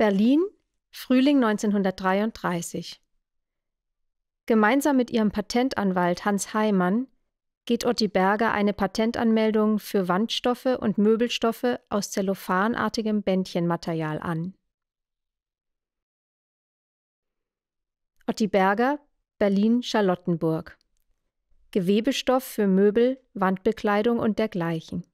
Berlin, Frühling 1933. Gemeinsam mit ihrem Patentanwalt Hans Heimann geht Otti Berger eine Patentanmeldung für Wandstoffe und Möbelstoffe aus zellophanartigem Bändchenmaterial an. Otti Berger, Berlin-Charlottenburg. Gewebestoff für Möbel, Wandbekleidung und dergleichen.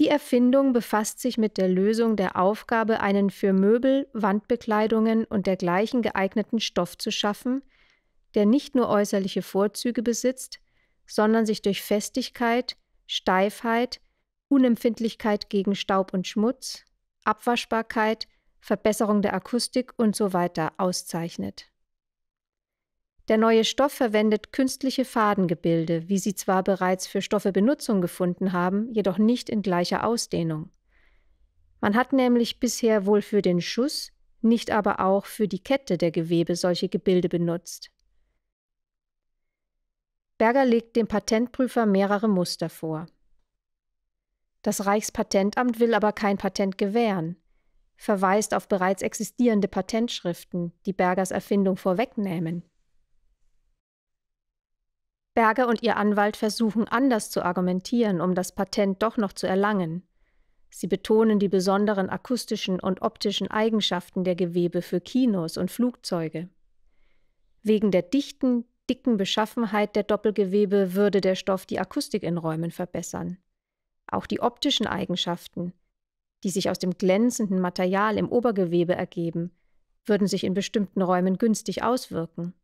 Die Erfindung befasst sich mit der Lösung der Aufgabe, einen für Möbel, Wandbekleidungen und dergleichen geeigneten Stoff zu schaffen, der nicht nur äußerliche Vorzüge besitzt, sondern sich durch Festigkeit, Steifheit, Unempfindlichkeit gegen Staub und Schmutz, Abwaschbarkeit, Verbesserung der Akustik usw. So auszeichnet. Der neue Stoff verwendet künstliche Fadengebilde, wie sie zwar bereits für Stoffe Benutzung gefunden haben, jedoch nicht in gleicher Ausdehnung. Man hat nämlich bisher wohl für den Schuss, nicht aber auch für die Kette der Gewebe solche Gebilde benutzt. Berger legt dem Patentprüfer mehrere Muster vor. Das Reichspatentamt will aber kein Patent gewähren, verweist auf bereits existierende Patentschriften, die Bergers Erfindung vorwegnehmen. Berger und ihr Anwalt versuchen anders zu argumentieren, um das Patent doch noch zu erlangen. Sie betonen die besonderen akustischen und optischen Eigenschaften der Gewebe für Kinos und Flugzeuge. Wegen der dichten, dicken Beschaffenheit der Doppelgewebe würde der Stoff die Akustik in Räumen verbessern. Auch die optischen Eigenschaften, die sich aus dem glänzenden Material im Obergewebe ergeben, würden sich in bestimmten Räumen günstig auswirken.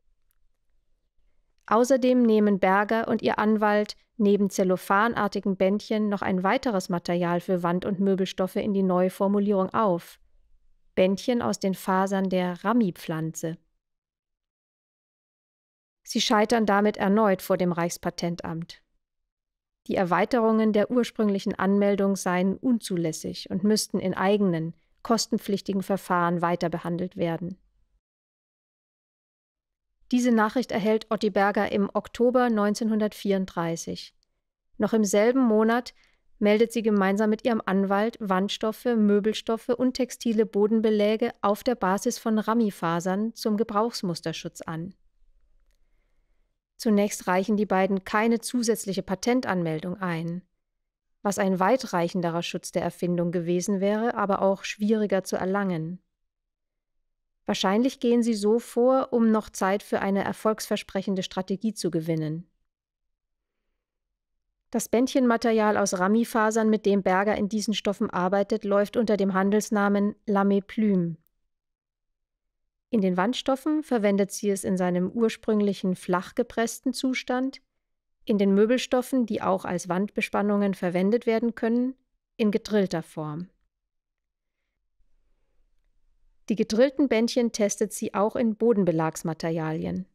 Außerdem nehmen Berger und ihr Anwalt neben zellophanartigen Bändchen noch ein weiteres Material für Wand- und Möbelstoffe in die neue Formulierung auf. Bändchen aus den Fasern der Rami-Pflanze. Sie scheitern damit erneut vor dem Reichspatentamt. Die Erweiterungen der ursprünglichen Anmeldung seien unzulässig und müssten in eigenen, kostenpflichtigen Verfahren weiter behandelt werden. Diese Nachricht erhält Otti Berger im Oktober 1934. Noch im selben Monat meldet sie gemeinsam mit ihrem Anwalt Wandstoffe, Möbelstoffe und textile Bodenbeläge auf der Basis von Ramifasern zum Gebrauchsmusterschutz an. Zunächst reichen die beiden keine zusätzliche Patentanmeldung ein, was ein weitreichenderer Schutz der Erfindung gewesen wäre, aber auch schwieriger zu erlangen. Wahrscheinlich gehen sie so vor, um noch Zeit für eine erfolgsversprechende Strategie zu gewinnen. Das Bändchenmaterial aus Ramifasern, mit dem Berger in diesen Stoffen arbeitet, läuft unter dem Handelsnamen Lame Plume. In den Wandstoffen verwendet sie es in seinem ursprünglichen flach gepressten Zustand, in den Möbelstoffen, die auch als Wandbespannungen verwendet werden können, in gedrillter Form. Die gedrillten Bändchen testet sie auch in Bodenbelagsmaterialien.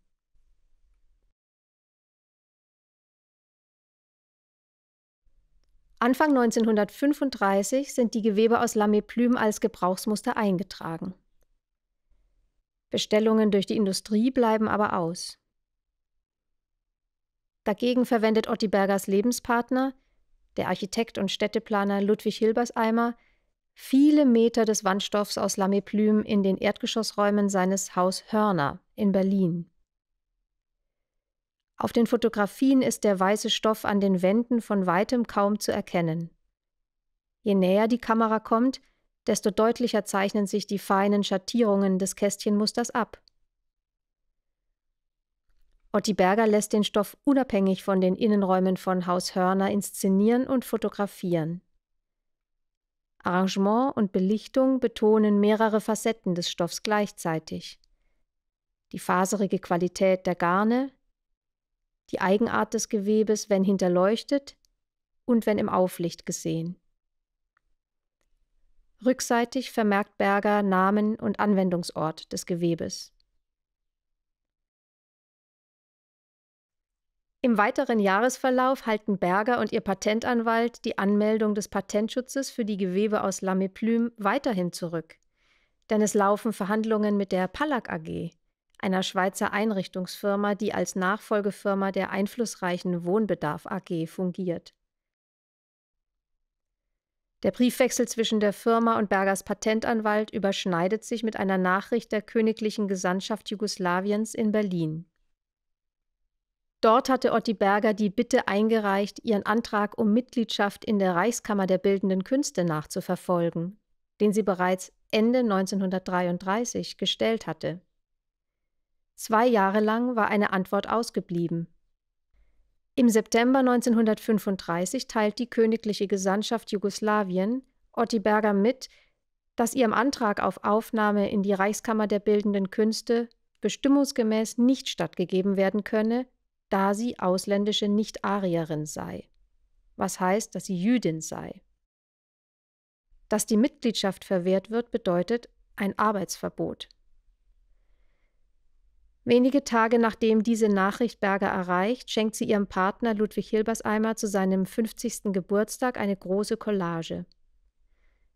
Anfang 1935 sind die Gewebe aus Lame Plume als Gebrauchsmuster eingetragen. Bestellungen durch die Industrie bleiben aber aus. Dagegen verwendet Ottibergers Lebenspartner, der Architekt und Städteplaner Ludwig Hilbers Eimer, viele Meter des Wandstoffs aus Lameplüm in den Erdgeschossräumen seines Haus Hörner in Berlin. Auf den Fotografien ist der weiße Stoff an den Wänden von weitem kaum zu erkennen. Je näher die Kamera kommt, desto deutlicher zeichnen sich die feinen Schattierungen des Kästchenmusters ab. Otti Berger lässt den Stoff unabhängig von den Innenräumen von Haus Hörner inszenieren und fotografieren. Arrangement und Belichtung betonen mehrere Facetten des Stoffs gleichzeitig. Die faserige Qualität der Garne, die Eigenart des Gewebes, wenn hinterleuchtet und wenn im Auflicht gesehen. Rückseitig vermerkt Berger Namen und Anwendungsort des Gewebes. Im weiteren Jahresverlauf halten Berger und ihr Patentanwalt die Anmeldung des Patentschutzes für die Gewebe aus Lameplüm weiterhin zurück. Denn es laufen Verhandlungen mit der Pallak AG, einer Schweizer Einrichtungsfirma, die als Nachfolgefirma der einflussreichen Wohnbedarf AG fungiert. Der Briefwechsel zwischen der Firma und Bergers Patentanwalt überschneidet sich mit einer Nachricht der Königlichen Gesandtschaft Jugoslawiens in Berlin. Dort hatte Otti Berger die Bitte eingereicht, ihren Antrag um Mitgliedschaft in der Reichskammer der Bildenden Künste nachzuverfolgen, den sie bereits Ende 1933 gestellt hatte. Zwei Jahre lang war eine Antwort ausgeblieben. Im September 1935 teilt die Königliche Gesandtschaft Jugoslawien Otti Berger mit, dass ihrem Antrag auf Aufnahme in die Reichskammer der Bildenden Künste bestimmungsgemäß nicht stattgegeben werden könne, da sie ausländische Nicht-Arierin sei, was heißt, dass sie Jüdin sei. Dass die Mitgliedschaft verwehrt wird, bedeutet ein Arbeitsverbot. Wenige Tage nachdem diese Nachricht Berger erreicht, schenkt sie ihrem Partner Ludwig Hilbersheimer zu seinem 50. Geburtstag eine große Collage.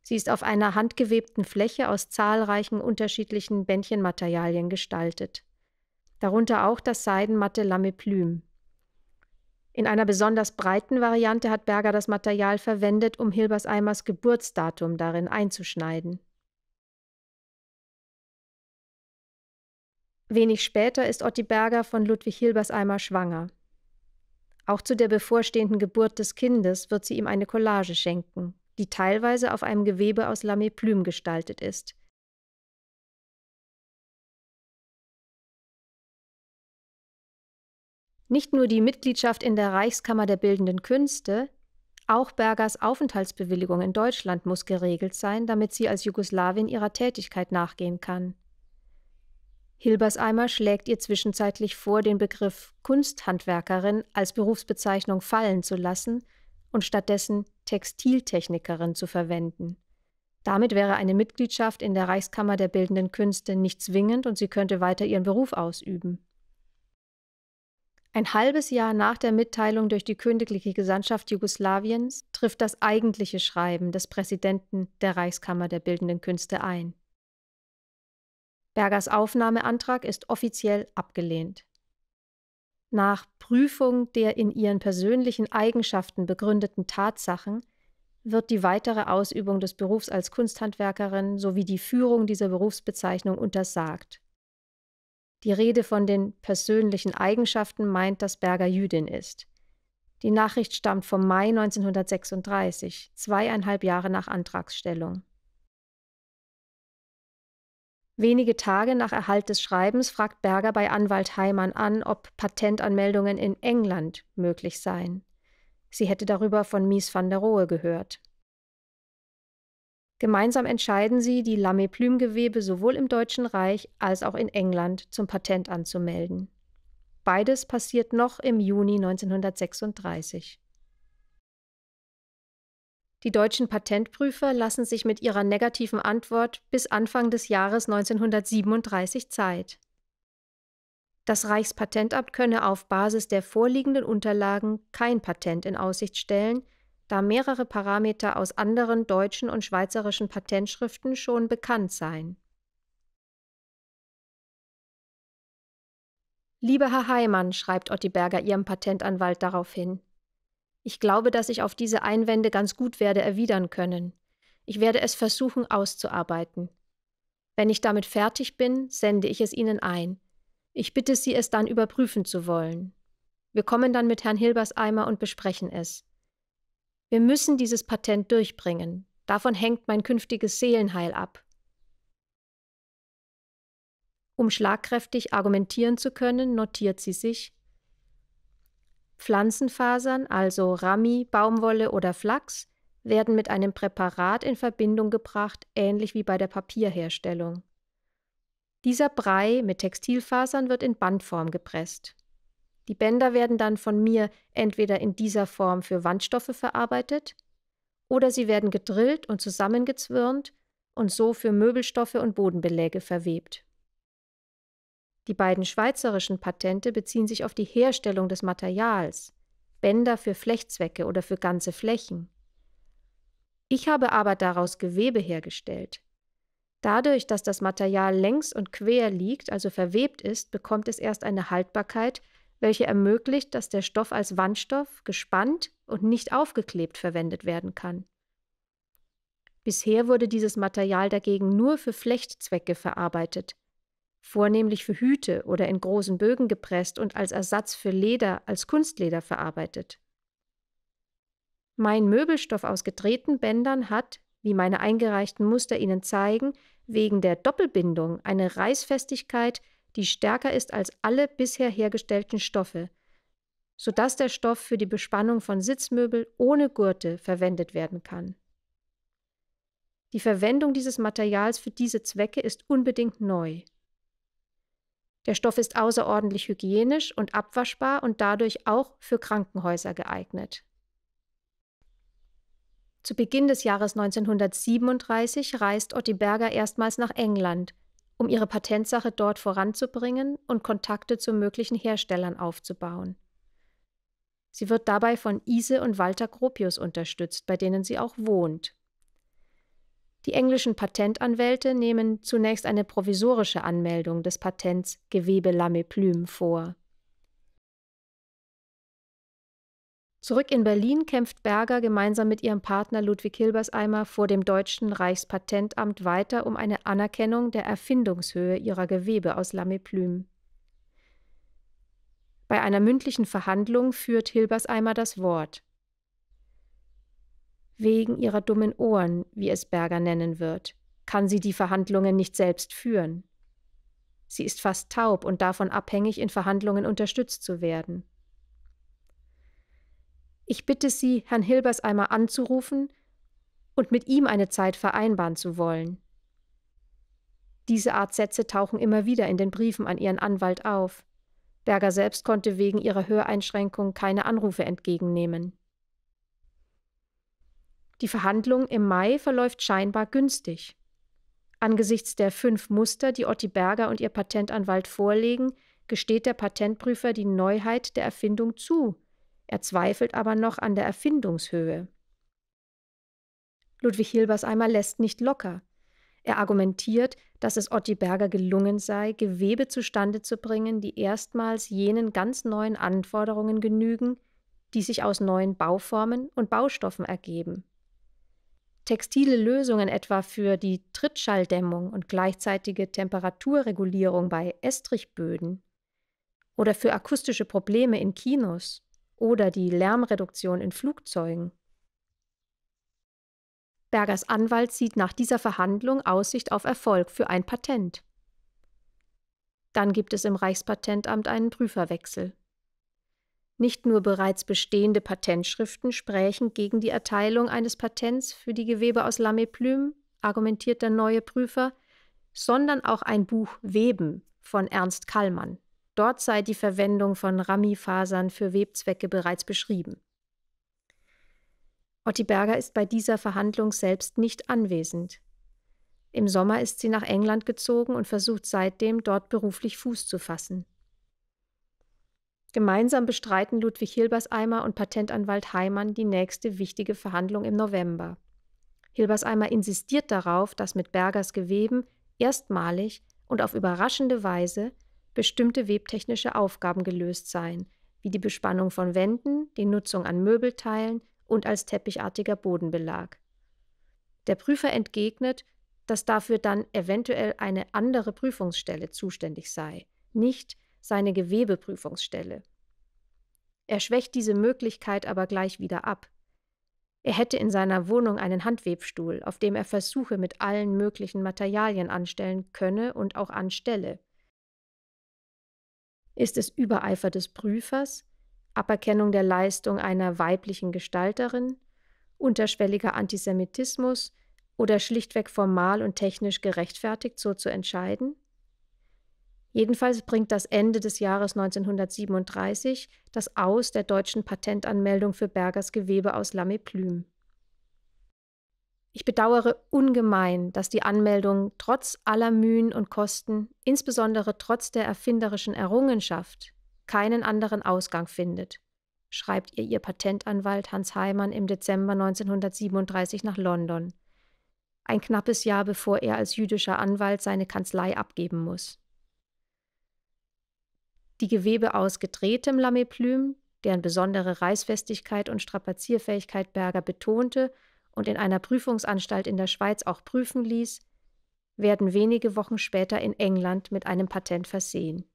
Sie ist auf einer handgewebten Fläche aus zahlreichen unterschiedlichen Bändchenmaterialien gestaltet darunter auch das Seidenmatte Lame Plume. In einer besonders breiten Variante hat Berger das Material verwendet, um Hilbers Eimers Geburtsdatum darin einzuschneiden. Wenig später ist Otti Berger von Ludwig Hilbers Eimer schwanger. Auch zu der bevorstehenden Geburt des Kindes wird sie ihm eine Collage schenken, die teilweise auf einem Gewebe aus Lame Plume gestaltet ist. Nicht nur die Mitgliedschaft in der Reichskammer der Bildenden Künste, auch Bergers Aufenthaltsbewilligung in Deutschland muss geregelt sein, damit sie als Jugoslawin ihrer Tätigkeit nachgehen kann. Hilbersheimer schlägt ihr zwischenzeitlich vor, den Begriff Kunsthandwerkerin als Berufsbezeichnung fallen zu lassen und stattdessen Textiltechnikerin zu verwenden. Damit wäre eine Mitgliedschaft in der Reichskammer der Bildenden Künste nicht zwingend und sie könnte weiter ihren Beruf ausüben. Ein halbes Jahr nach der Mitteilung durch die Königliche Gesandtschaft Jugoslawiens trifft das eigentliche Schreiben des Präsidenten der Reichskammer der Bildenden Künste ein. Bergers Aufnahmeantrag ist offiziell abgelehnt. Nach Prüfung der in ihren persönlichen Eigenschaften begründeten Tatsachen wird die weitere Ausübung des Berufs als Kunsthandwerkerin sowie die Führung dieser Berufsbezeichnung untersagt. Die Rede von den persönlichen Eigenschaften meint, dass Berger Jüdin ist. Die Nachricht stammt vom Mai 1936, zweieinhalb Jahre nach Antragsstellung. Wenige Tage nach Erhalt des Schreibens fragt Berger bei Anwalt Heimann an, ob Patentanmeldungen in England möglich seien. Sie hätte darüber von Mies van der Rohe gehört. Gemeinsam entscheiden sie, die lamé gewebe sowohl im Deutschen Reich als auch in England zum Patent anzumelden. Beides passiert noch im Juni 1936. Die deutschen Patentprüfer lassen sich mit ihrer negativen Antwort bis Anfang des Jahres 1937 Zeit. Das Reichspatentamt könne auf Basis der vorliegenden Unterlagen kein Patent in Aussicht stellen, da mehrere Parameter aus anderen deutschen und schweizerischen Patentschriften schon bekannt seien. Lieber Herr Heimann, schreibt Otti Berger ihrem Patentanwalt darauf hin. ich glaube, dass ich auf diese Einwände ganz gut werde erwidern können. Ich werde es versuchen auszuarbeiten. Wenn ich damit fertig bin, sende ich es Ihnen ein. Ich bitte Sie, es dann überprüfen zu wollen. Wir kommen dann mit Herrn Hilbers Eimer und besprechen es. Wir müssen dieses Patent durchbringen. Davon hängt mein künftiges Seelenheil ab. Um schlagkräftig argumentieren zu können, notiert sie sich Pflanzenfasern, also Rami, Baumwolle oder Flachs, werden mit einem Präparat in Verbindung gebracht, ähnlich wie bei der Papierherstellung. Dieser Brei mit Textilfasern wird in Bandform gepresst. Die Bänder werden dann von mir entweder in dieser Form für Wandstoffe verarbeitet oder sie werden gedrillt und zusammengezwirnt und so für Möbelstoffe und Bodenbeläge verwebt. Die beiden schweizerischen Patente beziehen sich auf die Herstellung des Materials, Bänder für Flechtzwecke oder für ganze Flächen. Ich habe aber daraus Gewebe hergestellt. Dadurch, dass das Material längs und quer liegt, also verwebt ist, bekommt es erst eine Haltbarkeit, welche ermöglicht, dass der Stoff als Wandstoff gespannt und nicht aufgeklebt verwendet werden kann. Bisher wurde dieses Material dagegen nur für Flechtzwecke verarbeitet, vornehmlich für Hüte oder in großen Bögen gepresst und als Ersatz für Leder als Kunstleder verarbeitet. Mein Möbelstoff aus gedrehten Bändern hat, wie meine eingereichten Muster Ihnen zeigen, wegen der Doppelbindung eine Reißfestigkeit, die stärker ist als alle bisher hergestellten Stoffe, sodass der Stoff für die Bespannung von Sitzmöbel ohne Gurte verwendet werden kann. Die Verwendung dieses Materials für diese Zwecke ist unbedingt neu. Der Stoff ist außerordentlich hygienisch und abwaschbar und dadurch auch für Krankenhäuser geeignet. Zu Beginn des Jahres 1937 reist Otti Berger erstmals nach England, um ihre Patentsache dort voranzubringen und Kontakte zu möglichen Herstellern aufzubauen. Sie wird dabei von Ise und Walter Gropius unterstützt, bei denen sie auch wohnt. Die englischen Patentanwälte nehmen zunächst eine provisorische Anmeldung des Patents Gewebe Lame Plume vor. Zurück in Berlin kämpft Berger gemeinsam mit ihrem Partner Ludwig Hilbersheimer vor dem deutschen Reichspatentamt weiter um eine Anerkennung der Erfindungshöhe ihrer Gewebe aus Lameplüm. Bei einer mündlichen Verhandlung führt Hilbersheimer das Wort. Wegen ihrer dummen Ohren, wie es Berger nennen wird, kann sie die Verhandlungen nicht selbst führen. Sie ist fast taub und davon abhängig, in Verhandlungen unterstützt zu werden. Ich bitte Sie, Herrn Hilbers einmal anzurufen und mit ihm eine Zeit vereinbaren zu wollen. Diese Art Sätze tauchen immer wieder in den Briefen an ihren Anwalt auf. Berger selbst konnte wegen ihrer Höreinschränkung keine Anrufe entgegennehmen. Die Verhandlung im Mai verläuft scheinbar günstig. Angesichts der fünf Muster, die Otti Berger und ihr Patentanwalt vorlegen, gesteht der Patentprüfer die Neuheit der Erfindung zu er zweifelt aber noch an der Erfindungshöhe. Ludwig Hilbers Eimer lässt nicht locker. Er argumentiert, dass es Otti Berger gelungen sei, Gewebe zustande zu bringen, die erstmals jenen ganz neuen Anforderungen genügen, die sich aus neuen Bauformen und Baustoffen ergeben. Textile Lösungen etwa für die Trittschalldämmung und gleichzeitige Temperaturregulierung bei Estrichböden oder für akustische Probleme in Kinos oder die Lärmreduktion in Flugzeugen. Bergers Anwalt sieht nach dieser Verhandlung Aussicht auf Erfolg für ein Patent. Dann gibt es im Reichspatentamt einen Prüferwechsel. Nicht nur bereits bestehende Patentschriften sprechen gegen die Erteilung eines Patents für die Gewebe aus Lameplüm, argumentiert der neue Prüfer, sondern auch ein Buch Weben von Ernst Kallmann. Dort sei die Verwendung von Rami-Fasern für Webzwecke bereits beschrieben. Otti Berger ist bei dieser Verhandlung selbst nicht anwesend. Im Sommer ist sie nach England gezogen und versucht seitdem dort beruflich Fuß zu fassen. Gemeinsam bestreiten Ludwig Hilbersheimer und Patentanwalt Heimann die nächste wichtige Verhandlung im November. Hilbersheimer insistiert darauf, dass mit Bergers Geweben erstmalig und auf überraschende Weise bestimmte webtechnische Aufgaben gelöst seien, wie die Bespannung von Wänden, die Nutzung an Möbelteilen und als teppichartiger Bodenbelag. Der Prüfer entgegnet, dass dafür dann eventuell eine andere Prüfungsstelle zuständig sei, nicht seine Gewebeprüfungsstelle. Er schwächt diese Möglichkeit aber gleich wieder ab. Er hätte in seiner Wohnung einen Handwebstuhl, auf dem er Versuche mit allen möglichen Materialien anstellen könne und auch anstelle. Ist es Übereifer des Prüfers, Aberkennung der Leistung einer weiblichen Gestalterin, unterschwelliger Antisemitismus oder schlichtweg formal und technisch gerechtfertigt, so zu entscheiden? Jedenfalls bringt das Ende des Jahres 1937 das Aus der deutschen Patentanmeldung für Bergers Gewebe aus Lame ich bedauere ungemein, dass die Anmeldung trotz aller Mühen und Kosten, insbesondere trotz der erfinderischen Errungenschaft, keinen anderen Ausgang findet, schreibt ihr ihr Patentanwalt Hans Heimann im Dezember 1937 nach London, ein knappes Jahr bevor er als jüdischer Anwalt seine Kanzlei abgeben muss. Die Gewebe aus gedrehtem Lameplüm, deren besondere Reißfestigkeit und Strapazierfähigkeit Berger betonte, und in einer Prüfungsanstalt in der Schweiz auch prüfen ließ, werden wenige Wochen später in England mit einem Patent versehen.